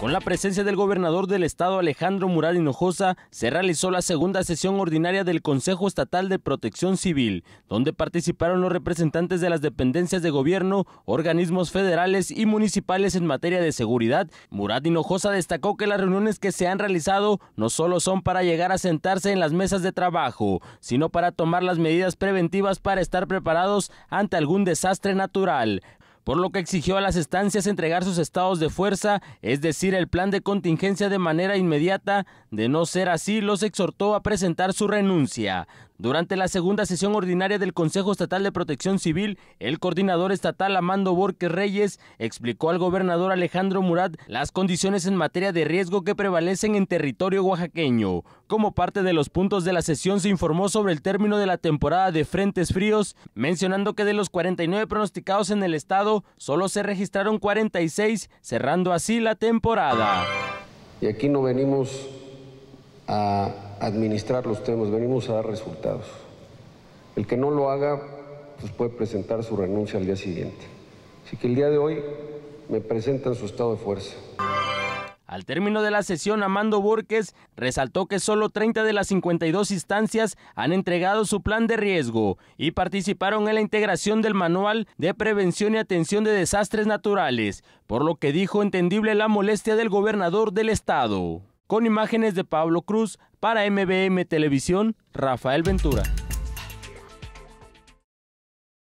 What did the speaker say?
Con la presencia del gobernador del estado Alejandro Murad Hinojosa, se realizó la segunda sesión ordinaria del Consejo Estatal de Protección Civil, donde participaron los representantes de las dependencias de gobierno, organismos federales y municipales en materia de seguridad. Murad Hinojosa destacó que las reuniones que se han realizado no solo son para llegar a sentarse en las mesas de trabajo, sino para tomar las medidas preventivas para estar preparados ante algún desastre natural por lo que exigió a las estancias entregar sus estados de fuerza, es decir, el plan de contingencia de manera inmediata. De no ser así, los exhortó a presentar su renuncia. Durante la segunda sesión ordinaria del Consejo Estatal de Protección Civil, el coordinador estatal Amando Borges Reyes explicó al gobernador Alejandro Murat las condiciones en materia de riesgo que prevalecen en territorio oaxaqueño. Como parte de los puntos de la sesión se informó sobre el término de la temporada de frentes fríos, mencionando que de los 49 pronosticados en el estado, solo se registraron 46, cerrando así la temporada. Y aquí no venimos a administrar los temas, venimos a dar resultados. El que no lo haga, pues puede presentar su renuncia al día siguiente. Así que el día de hoy me presentan su estado de fuerza. Al término de la sesión, Amando Borges resaltó que solo 30 de las 52 instancias han entregado su plan de riesgo y participaron en la integración del Manual de Prevención y Atención de Desastres Naturales, por lo que dijo entendible la molestia del gobernador del estado. Con imágenes de Pablo Cruz para MBM Televisión, Rafael Ventura.